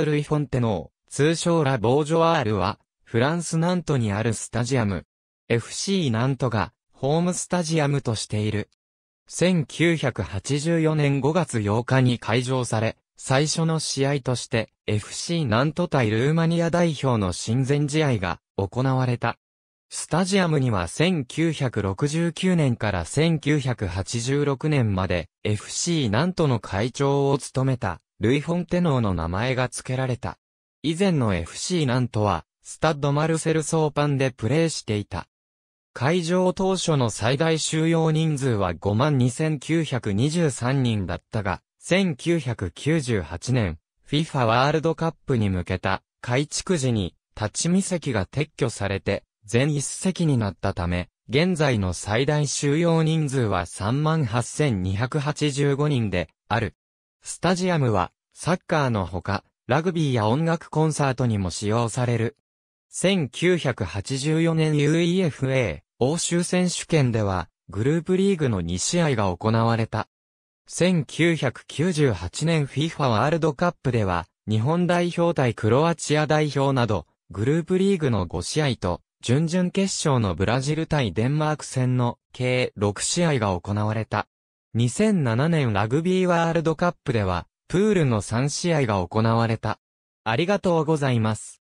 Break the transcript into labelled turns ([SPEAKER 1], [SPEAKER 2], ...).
[SPEAKER 1] ルイ・フォンテノー、通称ラ・ボージョアールは、フランスナントにあるスタジアム。FC ナントが、ホームスタジアムとしている。1984年5月8日に開場され、最初の試合として FC ナント対ルーマニア代表の親善試合が行われた。スタジアムには1969年から1986年まで FC ナントの会長を務めたルイ・フォンテノーの名前が付けられた。以前の FC なんとは、スタッド・マルセル・ソーパンでプレーしていた。会場当初の最大収容人数は52,923人だったが、1998年、FIFA ワールドカップに向けた改築時に立ち見席が撤去されて全一席になったため、現在の最大収容人数は38,285人である。スタジアムはサッカーのほか、ラグビーや音楽コンサートにも使用される。1984年 UEFA 欧州選手権では、グループリーグの2試合が行われた。1998年 FIFA ワールドカップでは、日本代表対クロアチア代表など、グループリーグの5試合と、準々決勝のブラジル対デンマーク戦の計6試合が行われた。2007年ラグビーワールドカップでは、プールの3試合が行われた。ありがとうございます。